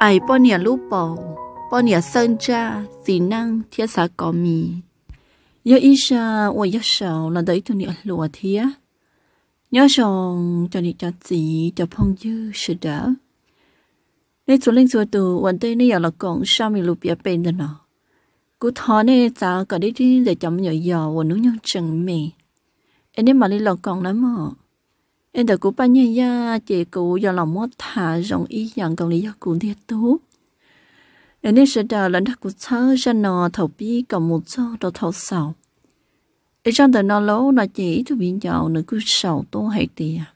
ไอป้อเนียลูปอป้อเนียเซินจ้าสีนั่งเทียสากอมียาอิชาวยาชาวเราได้ตัวนี้หลัวเทียยาชองจะนิจจีจะพองยืดอชดะในส่วนเล็กส่วนตัววันเต้ในย่ยเรากองชาไมีรู้เปียเป็นเนาะกูทอเนี่ยจะก็ได้ที่จะจำเหยียวหัวนุ่งยังจังไม่เอ็นี่มาในื่องกองนั้นมั้ง em đã cố bao nhiêu ya chỉ cố giờ lòng mót thả rộng ý dạng công lý do cụ thiệt tú em nên sẽ đào lãnh đạo của cháu ra nò thầu bi cầm một cho đồ thầu sầu em trong thời nó lâu là chỉ thu biến giàu nữa cứ sầu tô hay tìa à.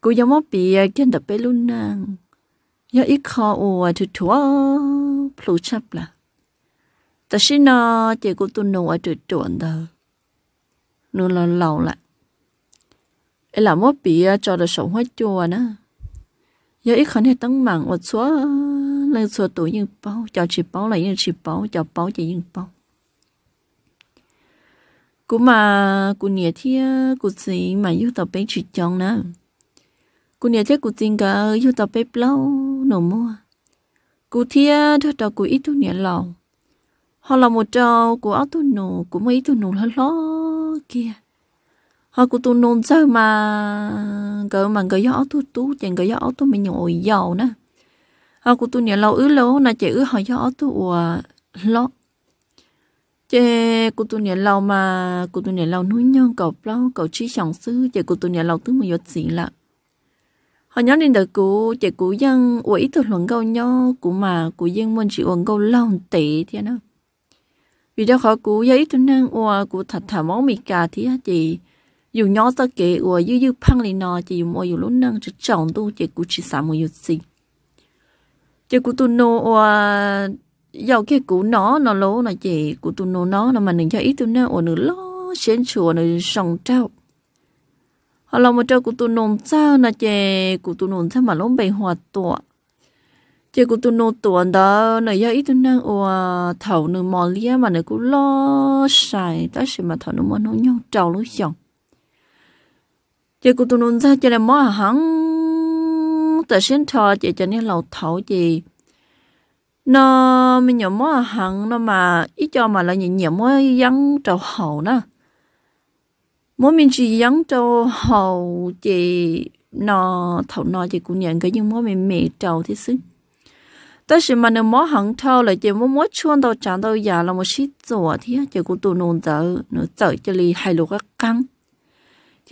cố giờ mót bị trên à, đập bê luôn nàng giờ ít khó ủa à, thử thua plu chấp là ta xin nó chỉ cố tu nô ở trượt trộn đâu nó là lâu lại ai làm mốt bị ờ, cho được sống hết chùa nữa giờ ít khẩn hết tăng mạng một số lên số tuổi nhưng bao cho chỉ bao là nhưng chỉ bao cho bao chỉ nhưng bao cú mà cú nhẹ thì ờ, cú gì mà yêu tập bé chỉ chồng nữa cú nhẹ thế cú tình cả yêu tập bé lâu nổ mua cú thia thật tao cú ít tu nhẹ lòng họ là một trâu cú áo tu nổ cú mấy tu nổ hết lo kia họ cũng tu nôn sao mà cỡ mà cỡ gió tu tu chẳng cỡ gió tu mình nhồi giàu nè họ cũng tu nhà lâu ứ lâu nè chỉ ứ họ gió tu lót chị cô tu nhà lâu mà cô tu nhà lâu núi nhau cầu lâu cầu chỉ chồng sư chị cô tu nhà lâu tứ mà giọt xịn lạ họ nhớ đến đời cũ chị cũ dân ủy thực luận câu nhau cũ mà cũ dân mình chỉ uống câu lâu tệ thế nào vì đó họ cũ giấy tu năng ua cũ thật thà máu mì cà thế chị dù nhỏ ta kể của dư dư phăng lên nó chỉ dù mỗi dù lúc năng chỉ chồng tu chỉ cú chỉ xả một dù gì chỉ cú tu nô và ờ, dầu cái cú nó nó lố là chỉ cú tu nô nó nó mà nên cho ít tu nô ở nửa lo xén chùa nửa sòng trâu họ làm một trâu cú tu nôn sao là chỉ cú tu nôn sao mà lố bề hòa tọa chỉ cú tu nô tuần đó nửa giờ ít tu nô ở thầu nửa mò lia mà nửa cú lo xài ta sẽ mà thầu nửa mò nó nhau trâu lối chồng chị cũng tụi nó ra cho nên mỗi hắn tại xin thọ chị cho nên lầu thấu chị nó mình nhớ mỗi hắn nó mà ít cho mà là những nhiều mỗi dán trầu hậu nè mỗi mình chỉ dán trầu hậu chị nó thấu nó chị cũng nhận cái nhưng mỗi mình mẹ trầu thì xứng ta chỉ mà nếu mỗi hàng thâu là chị mỗi mỗi chuông đầu chẳng đầu già dạ là một xí rùa thì chị có tụ nôn giờ nó chở cho li hai lục các căng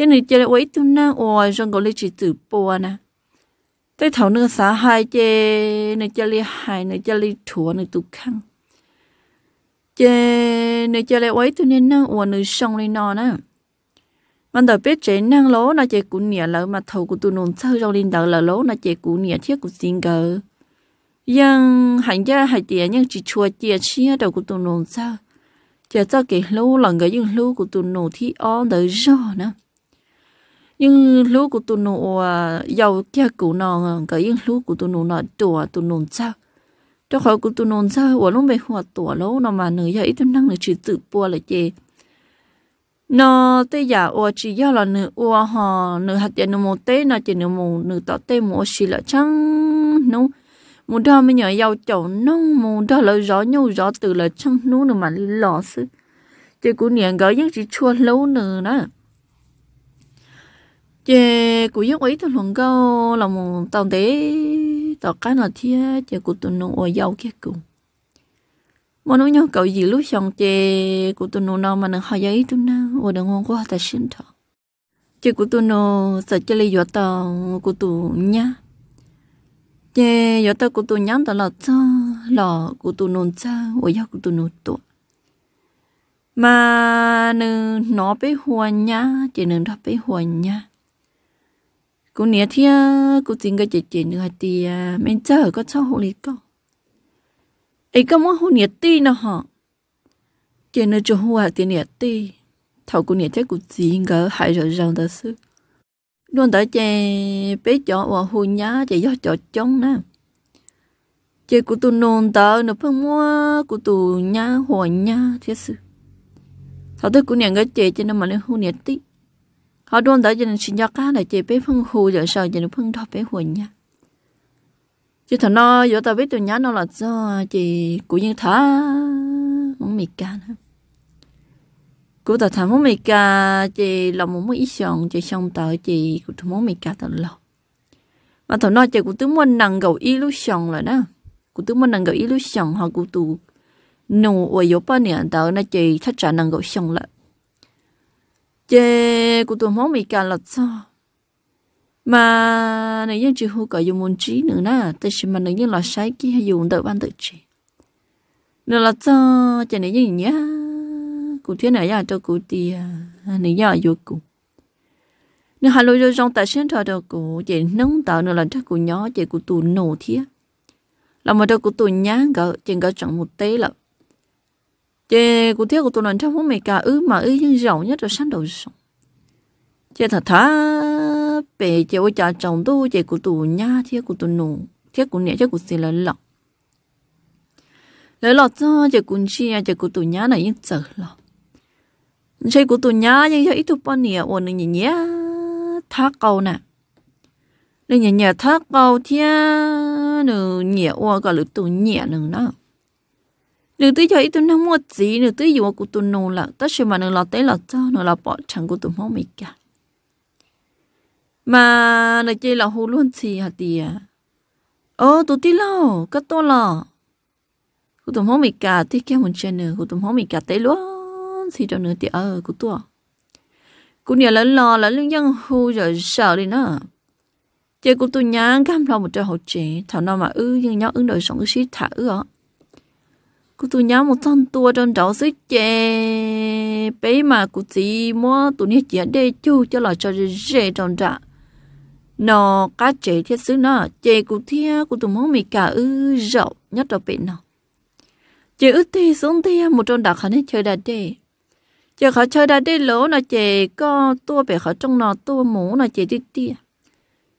chứ người chơi quấy tu na ôi trong gọi là chỉ từ bùa nè tới thầu nữa xã hai chê nơi chơi li hai nơi chơi li thua nơi tu khăn chê nơi chơi lại quấy tu nên năng ủa nơi sông lên nọ na, mình đợi biết chế năng lố nó chế cú nhẹ lỡ mà thầu của tụ nôn sâu trong linh đỡ lỡ lố nó chế cú nhẹ thiết của xin cờ nhưng hành gia hành tiền nhưng chỉ chua chia chia đầu của tụ nôn sâu chờ cho cái lú lần cái những lú của tụi nổ thì on đời rõ nè nhưng lú của tụi nó giàu kia cụ nó à, cái nhưng lú của tụi nó nó tuổi tụi nó sao cho khỏi của tụi nó sao của lúc về hoạt tuổi lú nó mà nửa giờ ít năng nửa chỉ tự bua là gì nó tê giả ô chỉ do là nửa ô họ nửa hạt tiền nửa một tê nó chỉ nửa một nửa tỏ tê một xì là chăng nó một đó mới nhờ giàu chậu nó một đó là gió nhau gió từ là chăng nó nửa mà lỏ sự chỉ cũng niệm gỡ những chỉ chua lâu nửa nữa chị cũng giúp ấy thằng luôn câu là một tàu để tàu cá nào thì chị cũng tụi nó ở giàu kia cùng mà nói nhau cậu gì lúc xong chị của tụi nó nào mà nó hỏi giấy tụi nó ở đường ngon quá ta xin thọ chị của tụi nó sợ chơi lấy giọt tàu của tụi nhá chị giọt tàu của tụi nhá tao là cho là của tụi nó cho ở giàu của tụi nó tụi mà nó nó bé hoa nhá chị nó đó bé hoa nhá cô nhớ thì à, cô tính cái chuyện chuyện nữa thì à, mình chờ có cho hộ lý con ấy có muốn hôn nhớ ti nó hả chuyện nữa cho hoa thì nhớ ti, thầu cô nhớ thế cô tính cái hại rồi rằng đó sư luôn tới chè bé chó và hôn nhá chè do chó chống nè chè cô tu nôn tớ nó phân mua cô tu nhá hoa nhá thế sư thầu tới cô nhớ cái chè cho nên mà lên hôn nhớ ti họ đôn đã dành sinh nhật cá là chị bé phân hù giờ sao dành phân thọ bé hùn nha chứ thằng nó giờ tao biết tụi nhá nó là do chị của nhân thả món mì cá nữa của tao thả món mì cá chị là một món ít xong chị xong tao chị của món mì cá tao lò mà thằng nó chị của tướng mình nặng gầu sòn rồi đó của tướng mình nặng gầu sòn họ của tụi nụ ở chỗ bên này tao nó chị thách trả nặng gầu sòn lại chế của tôi món mì cà lật sao mà nếu như chị hú cởi dùng môn trí nữa nè thì sao mà nếu như là sai kia hay dùng đợi ban tự chị nữa là cho chả nếu như nhá cụ thiên này giờ cho cụ thì nếu giờ vô cụ nếu hà lôi rồi trong tài sản thờ đồ cụ chị nâng tạo nữa là chắc cụ nhỏ chị cụ tù nổ thiết là một đôi cụ tù nhá gỡ chị gỡ chọn một tế là chế cụ thiết của tôi là trong hôm mày cả ư mà ư nhưng giàu nhất rồi sáng đầu sống chế thật thà bề chế ôi cha chồng tôi chế của tôi nha thiết của tôi nổ thiết của nẹ chế của xì là lọc lấy lọt cho chế của chi à chế của tôi nhá này nhưng sợ lọt chế của tôi nhá nhưng cho ít tôi bao nhiêu ôn nên nhỉ thác câu nè nên nhỉ thác câu thiên nửa nhỉ ổn gọi là tôi nhẹ nửa nào nếu tới cho ít tôi không mua gì nếu tới dùng của tôi nô là tất nhiên mà nếu là tới là cho nếu là bỏ chẳng của tôi không biết cả mà nếu chơi là hồ luôn gì hả tì ô à? tôi tí lo cái tôi lo của tôi không biết cả thì kia muốn chơi nữa của tôi không biết cả tới luôn thì cho nữa thì ờ của tôi cũng nhớ là lo là lương dân hù rồi sợ đi nữa chơi của tôi nhang cam lo một trò hồ chơi thảo nào mà ư nhưng nhau ứng đời sống ư xí thả ư ạ cụ tụi nhau một thân tua trong cháu sức chè bé mà cụ chỉ mua tụi nhau chỉ để chu cho là cho dễ trong trạ nó cá chè thiết xứ nó chè cụ thia cụ tụi muốn mì cả ư rậu nhất là bệnh nó chè ư thì xuống thia một trong đặc hắn chơi đà đê chè khó chơi đà đê lỗ nó chè có tua bé khó trong nó tua mũ nó chè đi tia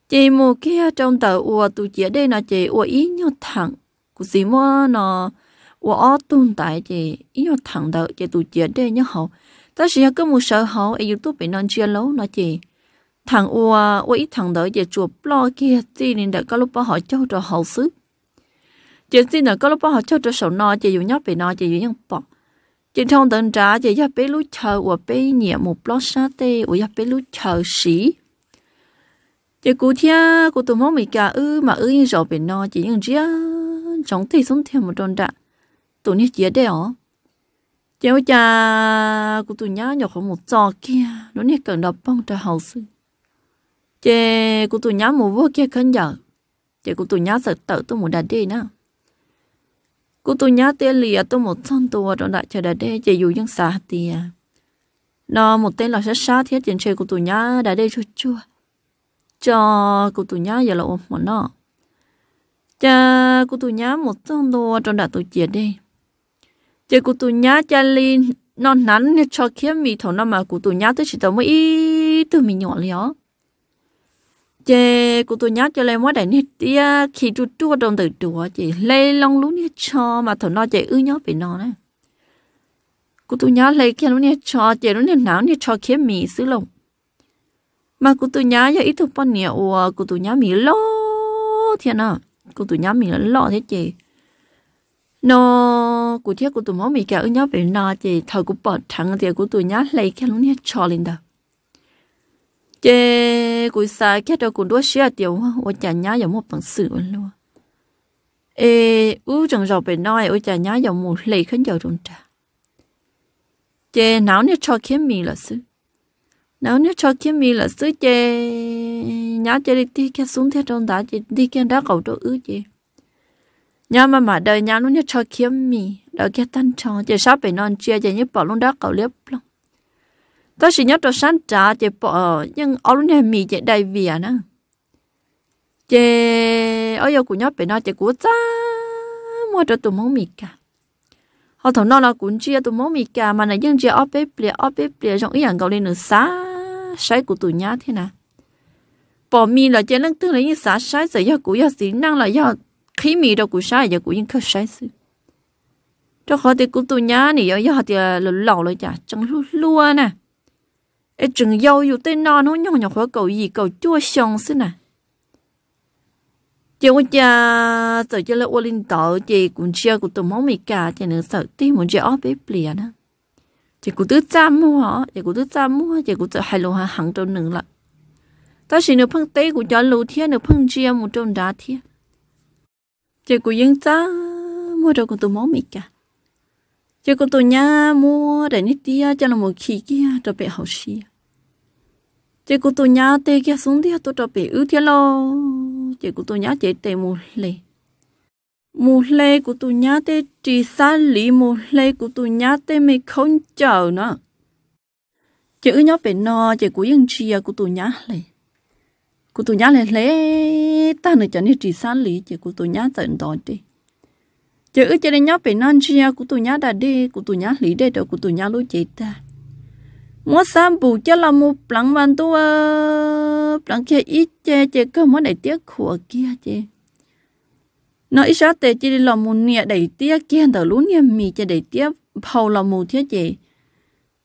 chè mù kia trong tờ ua tụi chè đây nó chè ua ý nhau thẳng cụ chỉ mua nó 我蹲大姐，因为躺到姐都姐的 nhớ hậu, ta sẽ có một sợ hậu, ai youtube bị non chia lấu nó chị. Thằng ua, ua ít thằng đỡ chị chuột lo kia, thì nên đã có lúc bỏ họ cho cho hậu xứ. Chị xin đã có lúc bỏ họ cho cho sầu no, chị dù nhóc bị no, chị dù nhóc bỏ. Chị thông tận trả, chị giáp bế lúc chờ, ua bế nhẹ một lót sa tê, ua giáp bế lúc chờ sĩ. Chị cụ thia, cụ tụi mong mì cả ư, mà ư yên rồi bị no, chị yên ria, chống thì sống thêm một đòn đạn tụi nhớ chế đây hả cháu cha của tụi nhá nhỏ không một trò kia nó nhớ cần đọc bông cho hậu sư chế của tụi nhá một vô kia khấn giờ chế của tụi nhá sợ tự tôi một đạt đi nữa của tụi nhá tiền lìa tôi một thân tụi đó đã chờ đạt đi chế dù dân xa tiền nó một tên là sát sát thiết trên chơi của tụi nhá đã đây chua chua cho của tụi nhá giờ là ôm một nó cha của tụi nhá một tông đồ trong đã tụi chia đi chỉ cụ tụ nhá cha li non nắn như cho kiếm mì thổ nó mà cụ tụ nhá tới chỉ tao mới từ mình nhỏ lió chị cụ tụ nhá cho lên mới đại nít tia khi tụ tụ trong từ tụ chị lấy long lú như cho mà thổ nó chị ư nhớ bị nó này cụ tụ nhá lấy cái lú như cho chị lú như nào như cho kiếm mì xứ lồng mà cụ tụ nhá giờ ít thực bao nhiêu cụ tụ nhá mì lo thiên à cụ tụ nhá mì lo thế chị nó cụ thiết của tụi mỏ mì kéo nhóc về nó thì thầu cũng bỏ thẳng thì của tụi nhá lấy cái lúc nhá cho lên đó chế cụ xa cái đó cũng đuối xe tiểu ôi chả nhá giống một bằng sự luôn ê u chẳng rõ về nói ôi chả nhá giống một lấy khấn giờ trong trà chế náo nhá cho kiếm mì là sự náo nhá cho kiếm mì là sự chế nhá chế đi cái xuống thế trong đó chế đi cái đá cầu đó ứ chế nhớ mà mà đời nhau nó nhớ cho kiếm mì đỡ cái tan tròn chỉ sắp bị non chia chỉ nhớ bỏ luôn đó cậu liếp luôn. ta chỉ nhớ cho sáng trả chỉ bỏ nhưng ở luôn nhà mì chỉ đầy vỉa nữa chỉ ở yêu của nhớ bị nó chỉ của ta mua cho tụi món mì cả họ thằng non là cũng chia tụi món mì cả mà này nhưng chỉ ở bếp lìa ở bếp lìa trong ý hàng cậu lên nữa xa sấy của tụi nhá thế nào bỏ mì là chỉ lưng tương lấy như xá sấy giờ do của do xí năng là do khí mi đâu cũng sai giờ cũng yên khơi sai sự cho khó thì cũng tôi nhá nè giờ giờ thì lẩu lẩu rồi chả chẳng lu lúa nè ấy chừng dâu dù tên non nó nhỏ nhỏ khó cầu gì cầu chua xong xí nè chị ôi cha sợ cho là ôi linh tỏ chị cũng chưa cũng tôi máu mì cả chị nữa sợ tí muốn chơi óp bếp liền á chị cũng tứ trăm mua họ cũng tứ trăm mua chị cũng sợ hai lô hàng hàng trong nừng lại ta chỉ nếu phân tế của cho lô thiên nếu phân chia một trong đá thiên chị của dân ta mua đồ con tôi máu mì cả chị con tôi nhá mua để nít tia cho nó một khi kia cho bé học xì chị của tôi nhá tê kia xuống tia tôi cho bé ứ tia lo chị của tôi nhá chị tê một lê, một lê của tôi nhá tê chỉ xa lý một lê của tôi nhá tê mày không chờ nữa chữ nhóc bé no chị của dân chia à của tôi nhá lê cụ tụi nhá lên lấy ta nữa cho nên chỉ san lý chỉ cụ tụi nhá tận đó đi chứ ở trên nhá bên nan chia cụ tụi nhá đã đi cụ tụi nhá lý đây đâu cụ tụi nhá lối chết ta mua sam bù cho là một lần văn tu lần kia ít chơi chơi cơ mua để tiếc khổ kia chơi nó ít sao tệ chỉ là một nia để tiếc kia đầu lú nia mì chơi để tiếc hầu là một thế chơi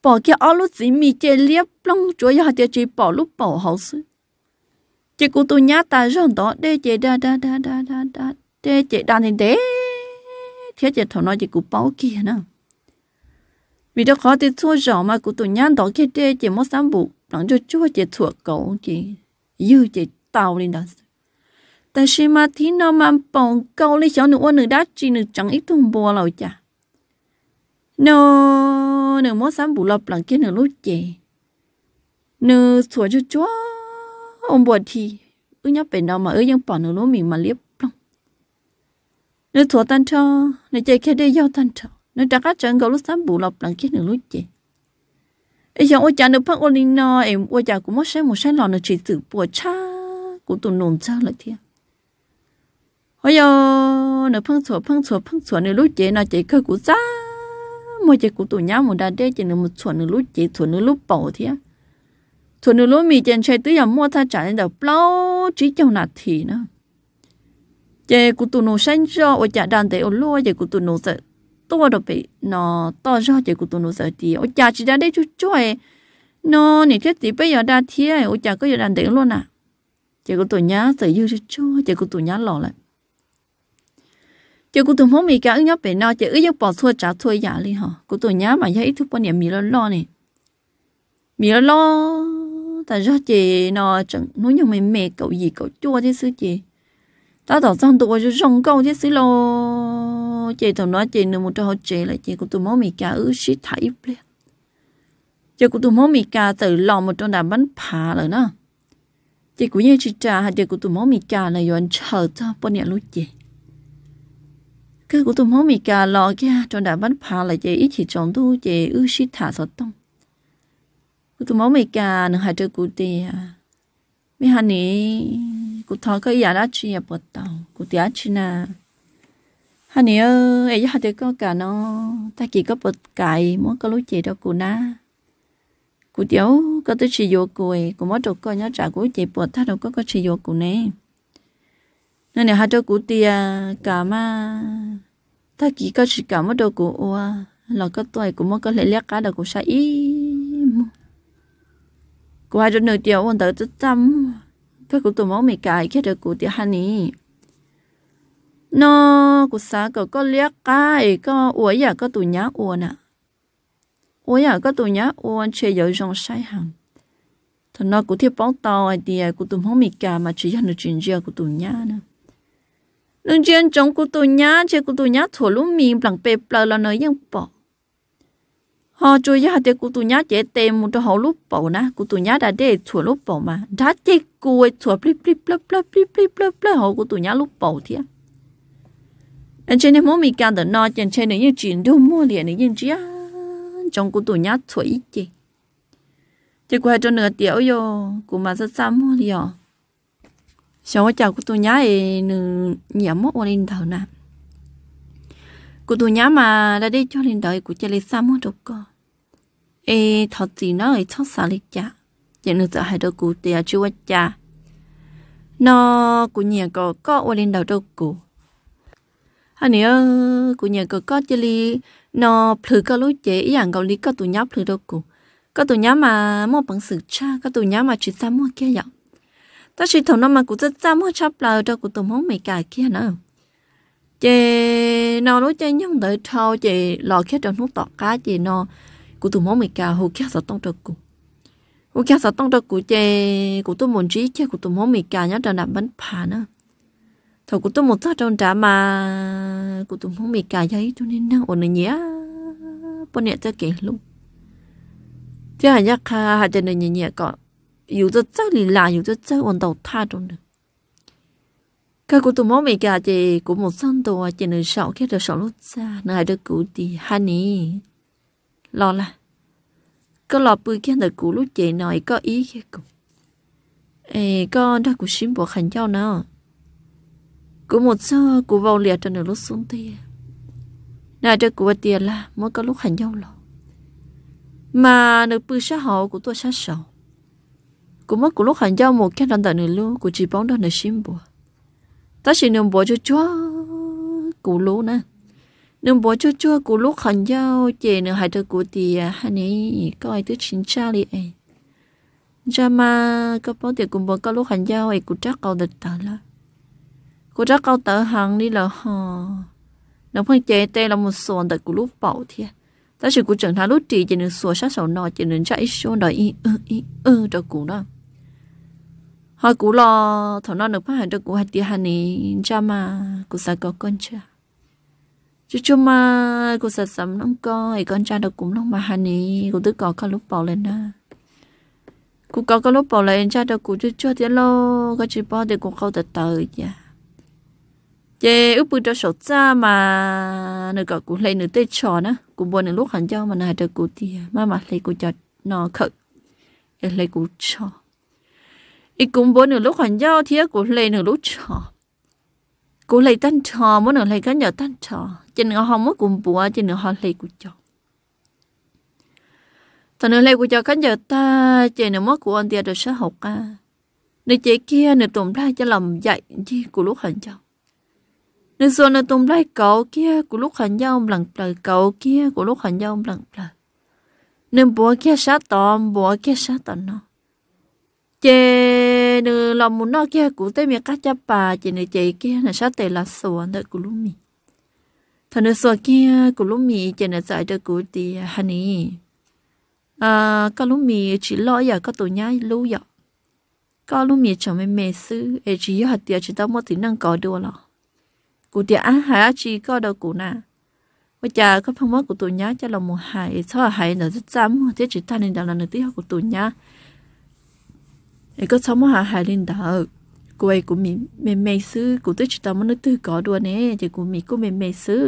bỏ kia ở lúc gì mì chê liếp plăng chúa ya chê chê bỏ lúc bỏ hậu sự chị cụ tôi nhá ta rộn đó để chị đa đa đa đa đa đa để chị đa thì đế thế chị thằng nói chị cụ bảo kia nè vì đó khó thì thua rõ mà cụ tôi nhá đó khi để chị mất sắm bụng nắng cho chúa chị thua cậu chị dư chị tao lên đó ta xí mà thì nó mà bồng câu lên cháu nữa nữa đã chỉ nữa chẳng ít thùng bò lâu chả nó nữa mất sắm bụng lập lần kia nữa lúc chị nữa thua cho chúa ông bùa thì ư nhóc bền đâu mà ư dân bỏ nó lúa mình mà liếp lông nó thua tan cho nó chơi kia đây giao tan cho nó trả các trận gấu lúc sáng bù lọc lặng kia nửa lúc chị ấy chẳng ôi cha nửa phát ôn linh nó em ôi cha cũng mất sáng một sáng lòng nửa chỉ tử bùa cha của tụi nồn cha lại thiệt ôi yo nó phăng sủa phăng sủa phăng sủa nửa lúc chị nó chỉ cơ của cha mỗi chỉ của tụi nhau một đàn đê chỉ nửa một sủa nửa lúc chị sủa nửa lúc bỏ thiệt ส่วนหนูรู้มีเจนใช้ตัวอย่างมั่วถ้าจ่ายเดี๋ยวเปล่าจีเจ้าหน้าที่นะเจกูตัวหนูเส้นจอโอจ่าดันแต่โอลัวเจกูตัวหนูจะตัวเดี๋ยวไปนอต่อจอเจกูตัวหนูจะดีโอจ่าจีได้ช่วยช่วยนอเนี่ยแค่ตีไปอย่าดาเทียโอจ่าก็อย่าดันแต่โอลัวน่ะเจกูตัวเนี้ยจะยืดช่วยเจกูตัวเนี้ยหล่อเลย chứ cô tụi mong mì cả nhớ về nó chứ ước bỏ thua trả thua giả đi hả cô tụi nhớ mà nhớ ít thứ bao nhiêu mì lo lo này mì lo lo ta cho chị nó chẳng nói nhau mày mẹ cậu gì cậu chua thế sư chị ta tỏ xong tụi cho xong câu thế sư lo chị thằng nói chị nữa một trò chị là chị của tụi máu mì cá ứ xí thảy ple chị của tụi máu mì cá tự lòng một trò đàm bánh phà rồi nó chị của như chị trà hay chị của tụi máu mì cá là yon chờ cho bọn nhà lúc chị cái của tụi máu mì cá lo kia trò đàm bánh phà là chị ít chỉ chọn tu chị ứ xí thả sợ tông กูตัวมอเมกาหนึ่งหายใจกูเตียไม่ฮันนี่กูทอก็อยากได้ชีอยากปวดเตากูเตียชีนะฮันนี่เออไอ้ยาเด็กก็กะเนาะตะกี้ก็ปวดไก่มันก็รู้ใจดอกกูนะกูเดี๋ยวก็ต้องชีโยกูเอกูมอจกก็ยอดจากกูใจปวดถ้าเราก็ก็ชีโยกูเน่นั่นเนี่ยหายใจกูเตียกามาตะกี้ก็ชีกามอดกูอ้วเราก็ตัวกูมอก็เลยเรียกกาดอกกูใช่อีกูให้จนหนึ่งเดียววันเดียวจะจำเพื่อกูตัวมองไม่ไกลแค่เดียวกูเดียวฮันนี่นอกูสาก็ก็เลี้ยกไก่ก็อวยอยากก็ตุนยาอวนอ่ะอวยอยากก็ตุนยาอวนเชยอยู่ตรงใช่หังทนอกูที่ป้องตอไอเดียกูตุ่มห้องมีกามาชี้ยันหนูจินเจียกูตุ่มยานะหนึ่งเจียนจงกูตุ่มยาเชกูตุ่มยาถั่วลุ่มมีหลังเปเปล่าเราเนยยังปอก họ chú ý hạt cụ tụ nhá chế tê một cái hậu lúc bầu na cụ tụ nhá đã để chuột lúc bầu mà đã chế cụ ấy chuột blip blip blip blip blip blip blip blip hậu cụ tụ nhá lúc bầu thiệt anh trên này mỗi mình cả đời nói trên trên này như chuyện đâu mua liền này như chứ trong cụ tụ nhá chuột ít chứ chứ cụ cho nửa tiểu yo cụ mà rất xa mua liền sau đó chào cụ tụ nhá thì nửa nhảm mất ôn in thở nào cụ tụ nhá mà đã đi cho lên đời của cha lấy sao muốn được cơ ê thọ gì nó ấy chót xả lấy cha chỉ nữa giờ hai đứa cụ tiệt chưa cha nó cụ nhà có có ô lên đầu đâu cụ anh nữa cụ nhà có có cha lấy nó thử có lối chế ý rằng lý có tụ nhá thử đâu cụ có tụ nhá mà mua bằng sự cha có tụ nhá mà chỉ sao mua kia vậy ta chỉ thằng nó mà cụ rất sao mua chấp là cho cụ tụ mong mày cả kia nữa chị nó nói chơi nhân tới thâu chị lò khét trong nút tọt cá chị nó của tụi món mì cà hồ khét sợ tông trật cụ hồ khét sợ tông trật cụ chị của tụi muốn trí chơi cụ tụi món mày cả nhớ trong nạp bánh phà nữa thầu cụ tụi muốn ra trong trả mà cụ tụi món mày cả giấy cho nên năng ổn nhé bọn nhẹ chơi kể luôn chứ hả nhắc ha hả chân này nhẹ nhẹ có dù rất rất lì là dù rất rất ổn đầu tha trong cái của tụi mỏ mẹ cả chị của một sân đồ à, chị nữ sọ kia được sọ lúc xa nơi được cụ thì honey lo là có lọ bự kia được cụ lúc chị nói có ý kia cụ ê con đã cụ xin bỏ hành cho nó của một sơ của vào liệt cho nửa lúc xuống tia nơi được cụ tiền là mỗi có lúc hành nhau lọ mà được bự xã hội của tôi sát sầu của mất của lúc hành nhau một cái đàn tận nửa lúc của chị bóng đó nửa xin bỏ ta chỉ nương bố cho chúa cụ lú nè nương bố cho chúa cụ lú khẩn giao chị nương hai đứa cụ thì hai nấy coi thứ chín cha đi ấy cha mà có bao tiền cùng bố có lú khẩn giao ấy cụ chắc cầu được tờ là cụ chắc cầu tờ hàng đi là hò nó phải chế tê là một số đặc cụ lú bảo thiệt ta chỉ cụ trưởng thà lú trị chỉ nương số sát sầu nọ chỉ nương chạy xuống đòi y ư y ư cho cụ đó họ cũ lo thọ nó được phát hành được của hạt tiền hàng này cha mà cụ sẽ có con chưa chứ chung mà cụ sẽ sắm nó có thì con cha được cũng nó mà hành này cụ tự có cả lúc bỏ lên đó cụ có cả lúc bỏ lên cha được cụ chưa chú tiền lo có chỉ bỏ để cụ câu tới từ vậy chị ước bữa cho sổ cha mà nửa cả cụ lấy nửa tê tròn á cụ buồn nửa lúc hẳn cho mà nửa được cụ tiền mà mà lấy cụ cho nó khởi lấy cụ cho ít cũng bố nửa lúc hoàn giao thiếc cũng lấy nửa lúc trò cũng lấy tan trò mỗi nửa lấy cái nhỏ tan trò trên nửa họ mỗi cùng bùa trên nửa họ lấy của trò. Thằng nửa lấy của trò cái nhỏ ta trên nửa mất của anh tia được sẽ học à nửa chị kia nửa tụm ra cho lòng dạy chi của lúc hoàn giao nửa rồi nửa tụm ra cậu kia của lúc hoàn giao lặng lời cậu kia của lúc hoàn giao lặng lời nên bùa kia sát tòm bùa kia sát tòm nó chê nư lòng muốn nó kia cụ tê miệng cắt chấp bà chê nư chê kia là sát tê là sổ đợi cụ lúc mì thằng nư sổ kia cụ lúc mì chê nư giải đợi cụ tì hà nì à có lúc mì chỉ lo giờ có tụi nhá lưu giờ có lúc mì chồng mê mê sư ấy chỉ yếu hạt tiệt chỉ tao mua tính năng có đùa lọ cụ tiệt á hải chỉ có đâu của nà bây giờ có phong mất của tụi nhá cho lòng một hải sao hải nó rất dám thế chỉ ta nên đào là nửa tí của tụi nhá ก็ชอบมาหาหายลินดากูไอ้กูมีเมย์เมย์ซื้อกูตัวชิตามันนึกถือก่อด้วยเนี่ยจะกูมีกูเมย์เมย์ซื้อ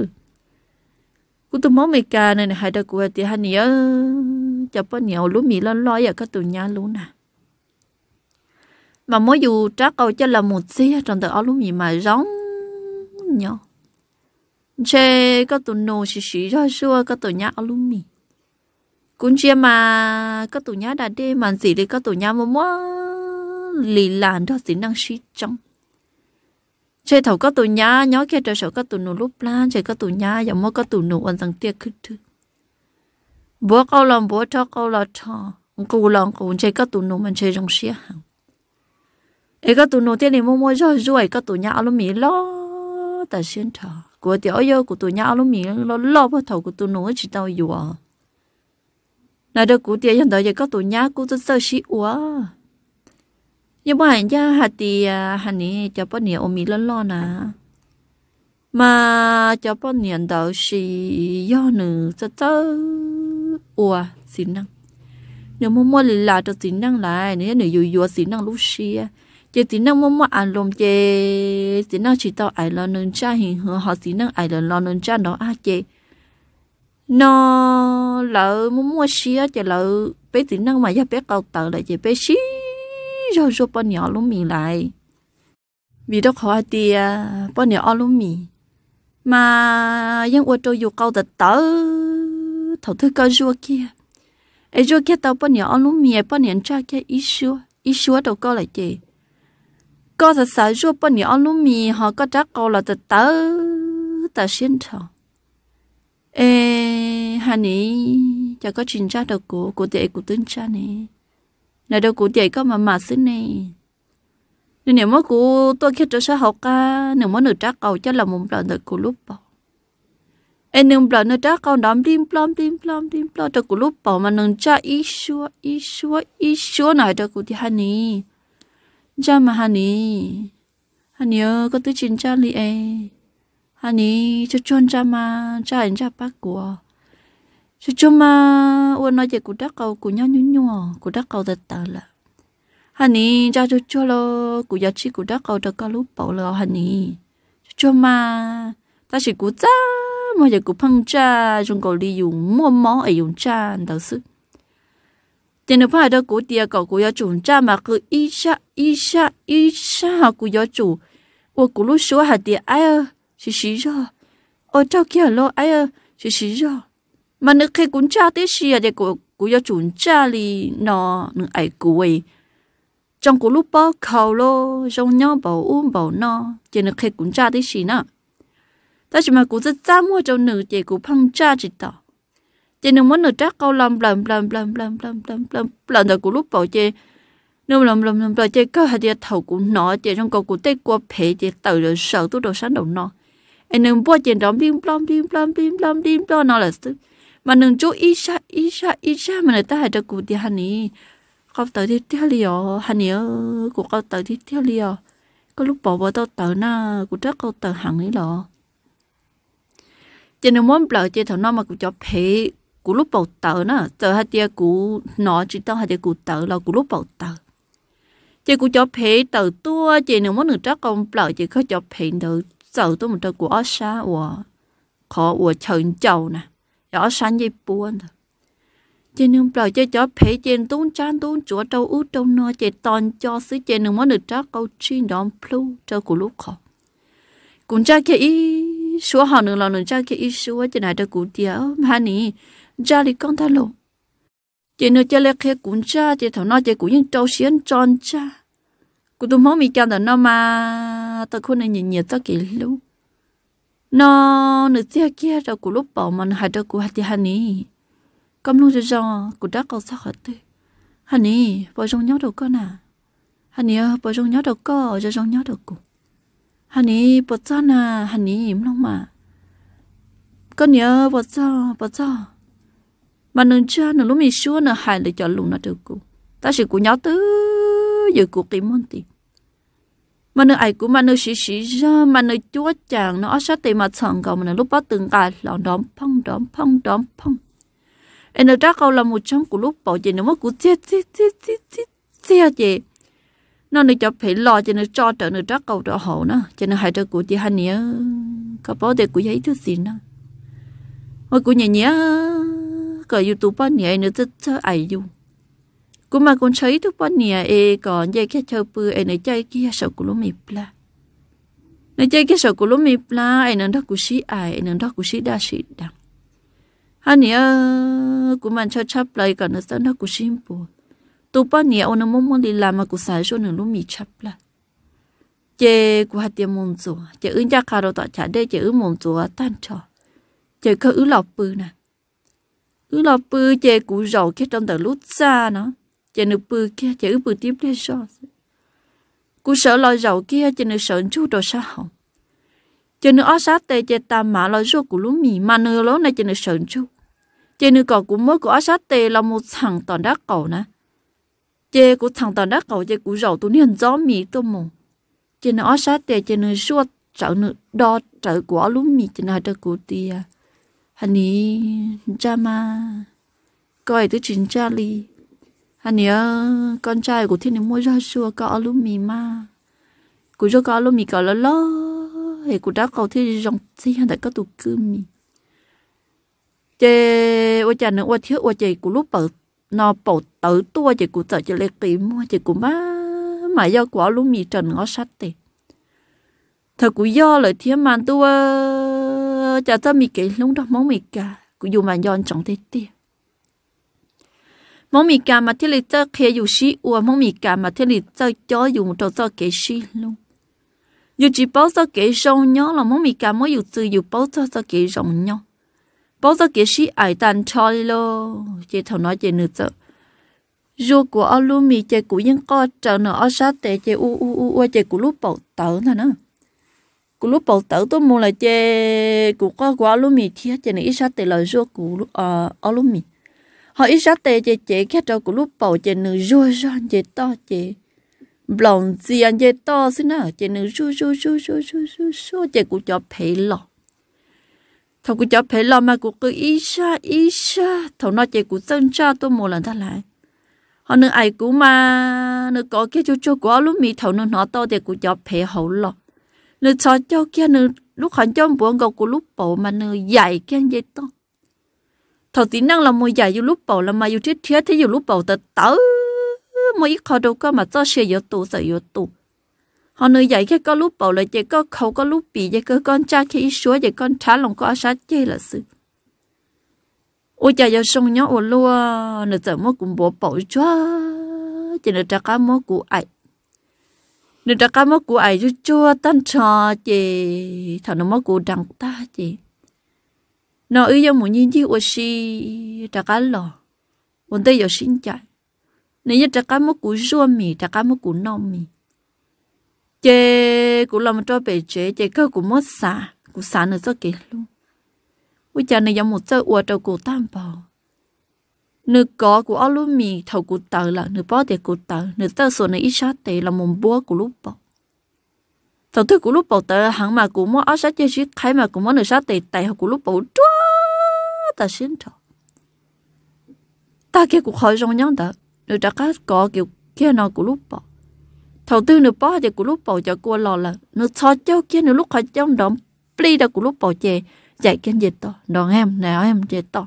กูตัวมองเมกาเนี่ยหายตะกูไอ้ที่ฮันเนียจะป้อนเหนียวรู้มีร้อนร้อยอยากก็ตัวญารู้นะ mà mới dù trác cầu cho là một xe trong tờ áo lúc gì mà giống nhau chê có tụ nô xì xì ra xua có tụ nhá áo lúc cũng chia mà có tụ nhá đã đê mà gì đi có tụ nhá mua mua lì làn cho tính năng sĩ trong chơi thầu có tụ nhá nhớ kia trời sợ có tụ nụ lúc lan chơi có tụ nhá giờ mua có tụ nụ ăn thằng tiếc cứ thứ bố câu lòng bố cho câu lo cho cù lòng cù chơi có tụ nụ mình chơi trong xia hàng ấy có tụ nụ tiền này mua mua rồi rồi có tụ nhá luôn mì lo tại xuyên thọ của tiểu yêu của tụ nhá luôn mì lo lo bắt thầu của tụ nụ chỉ tao dùa nào được cụ tiền hiện tại giờ có tụ nhá cụ tôi sơ sĩ ủa ยังบ่หันยาหัดตีหันนี้จะป้อนเนี่ยอมีล้อนๆนะมาจะป้อนเนี่ยดาวสีย่อหนึ่งจะเจ้าอัวสินังเนี่ยมั่วๆเลยล่ะจะสินังหลายเนี่ยเนี่ยอยู่ๆสินังลูกเชีย chị tí năng mong mong ăn lùm chị tí năng chỉ tao ai lo nâng cha hình hứa họ tí năng ai lo lo cha đó à chị nó lỡ mua xí á chị lỡ bé tí mà ra bé cầu tờ lại chị bé xí rồi rồi bọn nhỏ luôn mì lại vì đó khó thì bọn nhỏ luôn mì mà những ô tô dù câu thật tớ thầu thứ cơ rùa kia ấy rùa kia tao bọn nhỏ luôn mì bọn nhỏ cha kia ít xua ít xua đâu có lại chị có thật sợ rùa bọn nhỏ luôn mì họ có chắc câu là thật tớ ta xin thọ ê hà ni chả có chuyện cha đâu của của tệ của tên cha này này đâu cũng chạy có mà mà xí nè nên nếu mà cụ tôi khi trở sẽ học ca nếu mà nửa trác cầu chắc là một lần đợi cụ lúc bỏ em nửa lần nửa trác cầu đám tim plom tim plom tim plom trở cụ lúc bỏ mà nửa cha ít xua ít xua ít xua này trở cụ thì hay nè cha mà hay nè hay nhớ có tư chính cha li em hay nè cho chôn cha mà cha anh cha bác của chú chú mà ôn nói chuyện của đất cầu của nhau nhún nhua của đất cầu thật tờ là hả nị cha chú chú lo của gia chi của đất cầu được cả lúc bảo lo hả nị chú chú mà ta chỉ của cha mà giờ của phăng cha chúng cầu đi dùng mua mỏ ở dùng cha đầu sự tiền được phải đó của tiền cầu của gia chủ cha mà cứ ít xa ít xa ít xa của gia chủ ô của lúc số hạt tiền ai ơ chỉ chỉ rồi ô cháu kia lo ai ơ chỉ chỉ rồi mà nếu khi cũng cha tới xia để cô cô do chúng cha li nó nó ai cuối trong cô lúc bao khâu lô trong nhau bảo um bảo nó chỉ nếu khi cũng cha tới xia nữa ta chỉ mà cô rất cha mua cho nữ chỉ cô phăng cha chỉ tỏ chỉ nếu muốn nữ chắc câu làm làm làm làm làm làm làm làm làm được của lúc bảo chỉ nếu làm làm làm bảo chỉ câu hạt địa thầu của nó chỉ trong cô cô tây qua phê chỉ tự được sợ tu đồ sáng đầu nó em nếu bao chỉ đóng blim blom blim blom blim blom blim blom nó là mà nâng chú ít xa ít xa ít xa mà người ta hay cho cụ thì hắn nè câu tới tiếp theo liều hắn nè cụ câu tới tiếp theo liều có lúc bỏ bỏ tao tờ na cụ chắc câu tờ hẳn ấy lọ chỉ nên muốn bảo chơi thằng nó mà cụ cho phê cụ lúc bảo tờ na tờ hà tia cụ nó chỉ tao hà tia cụ tờ là cụ lúc bảo tờ chỉ cụ cho phê tờ tua chỉ nếu muốn được chắc công bảo chị có cho phê tới tờ tôi một tờ của ở xa của khó của chồng chầu nè rõ sáng dây buồn thôi chị nương bảo chị cho phê chị tốn chán tốn chúa trâu út trâu no chị toàn cho sứ chị nương món được trác câu chi đom plu trâu của lúc khó cũng cha kia ý xúa họ nương lòng nương cha kia ý xúa chị này trâu của tiếu mà nì cha đi con thay lộ chị nương chơi lẹ khe cũng cha chị thảo nói chị cũng những trâu xiên tròn cha cũng tụi món mì cha thảo nó mà tao không nên nhìn nhiệt tao kỹ lúc nó nữ tia kia rồi của lúc bảo mình hai đứa của hai tia hani cầm luôn cho cho của đã có sao hết tư hani bỏ trong nhớ đâu có nè hani bỏ trong nhớ đầu có cho trong nhớ đâu cũng hani bỏ cho nè hani im luôn mà con nhớ bỏ cho bỏ cho mà nương cha nương lúc mình xuống nương hại để cho lùng nó được cũng ta sẽ của nhớ tứ giờ của kim môn tiền mà nơi ai cũng mà nơi xí xí ra mà nơi chúa chàng nó sát tìm mà chẳng cầu mà lúc bắt từng cái lòng đóm phong đóm phong đóm phong em nơi trác câu là một trong của lúc bỏ gì nữa mà cứ chết chết chết chết chết chết gì nó nơi cho phải lo cho nó cho trở nơi trác câu đỡ hậu nó cho nên hại trở của chị hai nhớ có bảo để của giấy thứ gì nữa mà của nhà nhớ cởi youtube bao nhiêu nữa chứ chứ ai dùng กูมาคนใช้ทุกวันเนี่ยเอก่อนใจแค่เชาปือไอ้ในใจกี่สกุลมีปลาในใจกี่สกุลมีปลาไอ้นั่นทักกูชี้ไอ้นั่นทักกูชี้ดาชีดังฮันเนี่ยกูมันชอบชับเลยก่อนนะสันทักกูชิมปูตัวป้าเนี่ยเอาน้ำมันมันลีลามากูสายช่วงหนึ่งลูกมีชับละเจกูหัดเตรียมมุมจัวเจอึ้งจากคาร์ต่อฉันได้เจอึ้งมุมจัวตั้นชอเจเขาอึ้งหลอกปืนน่ะอึ้งหลอกปืนเจกูเหล่าแค่ตอนแต่ลุกซาเนาะ chả nữ bự kia chả ư bự tiếp lên sao cú sợ lo giàu kia chả nữ sợ chú đồ sao hỏng chả nữ ó sát tê chả ta mà lo rô của lúa mì mà nữ lố này chả nữ sợ chú chả nữ cỏ của mới của ó sát tê là một thằng toàn đá cầu nè chê của thằng toàn đá cầu chê của giàu tụi niên gió mì tô mồm chả nữ ó sát tê chả nữ suốt trợ nữ đo trợ của lúa mì chả nữ trợ của tia à. hành ni cha ma coi tới chuyện cha ly anh nhớ con trai của thiên mua ra xưa có alumi mà của cho có alumi có lỡ lỡ thì của đã cầu thiên dòng thi hành tại có tụ cư mì chê ô chà nữa ô thiếu ô chê của lúc bảo nó bảo tử tua chê của tờ chê lê kỳ mua chê của má mà do của mì trần ngó sách thì thật của do lời thiên màn tua chả ta mì kể lúc đó mong mì cả của dù mà do chọn thế tiền mong mì cả mà thiết lý cho kia dù xí ua mì cả mà thiết lý cho cho dù cho cho kế xí luôn dù chỉ bảo cho rong nhau là mong mì cả mỗi dù từ dù bảo cho cho kế rong nhau bảo cho kế xí ai tan cho lo chị thằng nói chị nữa chứ của ông luôn mì chị cũng những con chờ nữa sát tệ chị u u u u chị cũng lúc bảo tử thôi nữa cú lúc bảo tẩu tôi mua là chê cú có quá lúc mì thiết cho nên ít sát từ lời rô cú à ở lúc mì họ ít ra tê chị chị khét trâu của lúc bảo chị nữ rua run chị to chị lòng gì anh chị to xí nào chị nữ rua rua rua rua rua rua rua chị của chó phê lọ thầu của chó phê lọ mà của cứ ít xa ít xa thầu nói chị của dân cha tôi một lần ta lại họ nữ ai cũng mà nữ có cái chú chú của lúc mi thầu nữ nó to thì của chó phê hậu lọ nữ cho cho kia nữ lúc hắn cho buồn gọc của lúc bảo mà nữ dạy kia vậy to thầu tí năng là mùi giải dù lúc bảo là mà dù thiết thiết thì dù lúc bảo tớ tớ mùi ít khó đâu có mà cho xe yếu tù sợ yếu tù họ nơi dạy cái có lúc bảo là chỉ có khâu có lúc bị chỉ có con cha khi xuống chỉ con trả lòng có sát chơi là sư ôi cha giờ sông nhó ôi lúa nửa giờ mua cũng bố bảo cho chỉ nửa trả cá mua củ ai nửa trả cá mua củ ai chú cho tân trò chỉ thằng nó mua củ đằng ta chỉ nó ấy giống một nhiên chứ ở xí trả cá lò vấn đề giờ xin chạy nếu như trả cá một củ rua mì trả cá một củ nọ mì chế củ làm cho bể chế chế cơ củ mất xả củ xả nữa cho kể luôn với cha này giống một chơi uo trâu củ tam bò nửa có củ áo lúa mì thầu của tờ là nửa bó tiệc củ tờ nửa tơ sổ này ít sát tệ là một búa của lúc bọc thầu thứ của lúc bọc tờ hàng mà củ mỗi áo sát chơi chiếc khai mà củ mỗi nửa sát tệ tệ của lúc bọc chúa ta xin cho ta kia cũng khỏi rong nhang ta nếu ta cá có kiểu kia nó cũng lúc bỏ thầu tư nữa bỏ thì cũng lúc bỏ cho cô lò là nó cho cho kia nữa lúc khỏi trong đó pli ra cũng lúc bỏ chè chạy kia dịch to đòn em nào em dịch to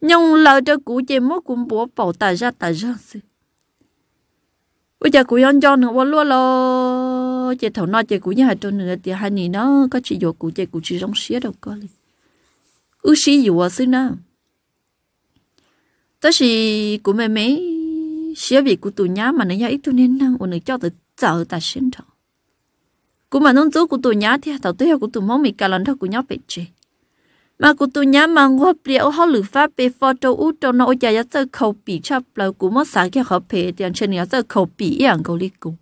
nhưng là cho cụ chè mốt cũng bỏ bỏ ta ra ta ra sự bây giờ cụ yon cho nữa qua luôn lo chè thầu nọ chè cụ như hai tuần nữa thì hai nỉ nó có chỉ vô cụ chè cụ chỉ rong xía đâu có liền u sĩ gì vậy xí nữa tất sĩ của mẹ mẹ xía việc của tụi nhá mà nó nhá ít tụi nên năng ổn cho tụi chờ ta sinh thọ của mà nông chú của tụi nhá thì tao tới của tụi mong mì cả lần thọ của nhau bị chê mà của tụi nhá mà ngô biểu họ lử pháp bị phò trâu út trâu nó ôi chả giá khẩu bị chắp là của mất sáng kia họ phê tiền trên nhà giờ khẩu bị yên cầu lý cùng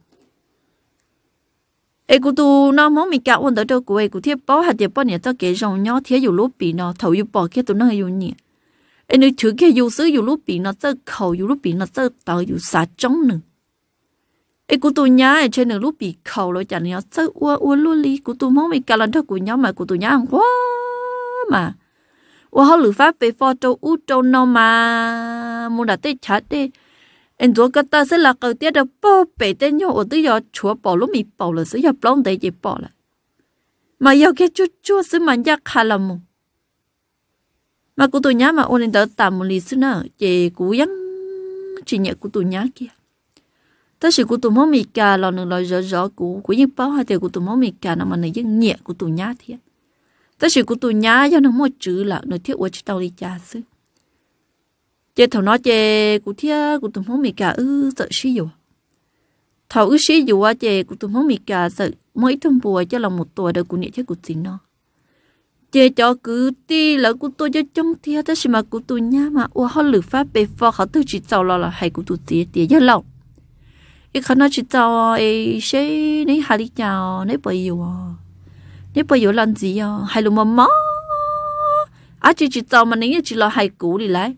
ai cũng tu nó mong mình cả quân tới đâu của ai cũng thiết bỏ hạt tiền bao nhiêu tao kể rằng nhỏ thiết dù lúc bị nó thầu dù bỏ kia tụi nó hay dù nhỉ ai nếu thứ kia dù xứ dù lúc bị nó tao khẩu dù lúc bị nó tao tao dù xả trống nữa ai cũng tu nhá ai trên nửa lúc bị khẩu rồi chẳng nhỏ tao ua ua luôn đi cũng tu mong mình cả lần thôi của nhỏ mà của tụi nhá quá mà ua họ lử pháp về pho châu u châu nó mà muốn đặt tết chả tết em chỗ cái ta sẽ là cái tiết được bỏ bể tên nhau ở đây giờ chúa bỏ luôn, mình bỏ là sẽ giờ bỏ đấy chỉ bỏ lại mà yêu cái chú chú, sẽ mà giờ khá là mù mà cô tôi nhá mà ôn lên đó tạm một lý sư nào chỉ cú yếm chỉ nhẹ cô tôi nhá kia ta chỉ cô tôi mong mình cả là nửa lời rõ rõ cụ cụ những bao hai thì cụ tôi mong mình cả nó mà nửa những nhẹ cụ tôi nhá thiệt ta chỉ cụ tôi nhá cho nó một chữ là nửa thiết uất tao đi cha sư chế thầu nói chế cụ thia cụ tụm phong mì cả ư sợ sĩ dù thầu ư sĩ dù á chế cụ tụm phong mì cả sợ mỗi thùng bùa cho lòng một tuổi đời cụ nhẹ chế cụ chín nó chế cho cứ ti là cụ tôi cho trong thia thế mà cụ tôi nhá mà ua họ lử pháp bề phò họ tự chỉ giàu lo là hay cụ tôi tía tía rất lâu cái khả năng chỉ giàu ấy sẽ nấy hà đi chào nấy bây giờ à. nấy bây giờ làm gì à hay là mà mỏ à chỉ chỉ giàu mà nấy chỉ lo hay cụ đi lại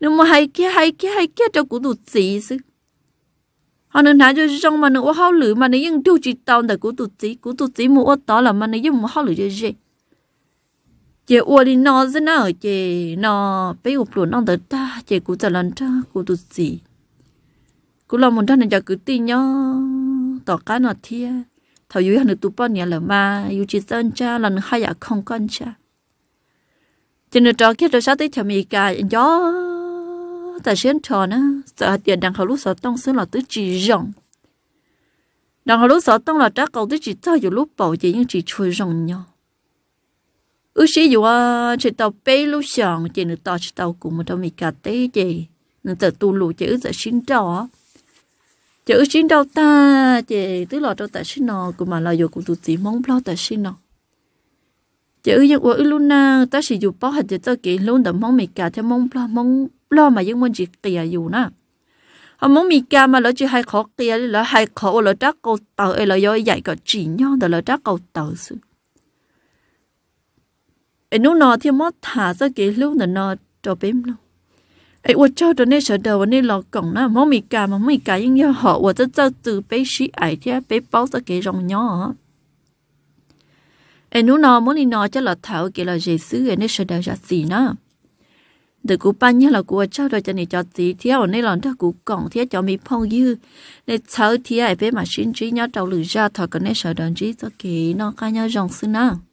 nếu mà hay kia hay kia hay kia cho cũng tụt gì chứ họ nên nói cho trong mà nó hao lửa mà nó vẫn tiêu chỉ tao để cũng tụt gì cũng tụt gì mua đó là mà nó vẫn mua hao lửa cho gì chị uo đi nó rất nó chị nó phải ụp luôn nó tới ta chị cũng trả lần ta cũng tụt gì cũng là một thằng này cho cứ tin nhá tỏ cá nó thia thầu dưới hàng tụt bao nhiêu là mà yêu chỉ sơn cha lần hai giờ không con cha cho nên cho kia rồi sao tới chào mì cả gió ta xem trò nó sợ tiền đang học lúc sợ tông xứ là tứ chỉ rộng đang học lúc sợ tông là trả cầu tứ chỉ cho dù lúc bảo chỉ nhưng chỉ chui rộng nhau ước sĩ dù à chỉ tàu bê lúc sáng chỉ được tàu chỉ tàu cùng một trong mình cả tế gì nên tự tu lù chỉ ước xin trò chỉ ước xin đâu ta chỉ tứ lọ trong tại xin nó cùng mà là dù cùng tụt tí mong lo tại xin nó chỉ ước dân của ước luôn na ta sử dụng bao hạt chỉ tao kỹ luôn đậm mong mình cả theo mong lo mong lo mà những môn chỉ kia dù na họ muốn mi ca mà lỡ chỉ hay khó kia lỡ hay khó lỡ trắc câu tàu ấy lỡ do chỉ nhau đó lỡ trắc câu tàu sự ấy lúc nọ thì mất thả ra cái lúc nọ nọ cho bếm luôn ấy uất cho đó nên sợ đầu nên lo cổng na muốn mi ca mà mi ca những do họ uất cho từ bé sĩ ấy thì bé bao ra cái rong nhỏ ấy lúc nọ muốn đi nọ chắc là thảo cái là Jesus ấy nên sợ đầu ra gì na từ cú ba là cú cho rồi cho này cho nơi lòng cho cú còn thế cho mi phong dư để cháu thế ai bé mà xin nhớ đầu lử ra thọ cái này sợ đòn trí cho kỳ nó cái nhớ rong xưa nào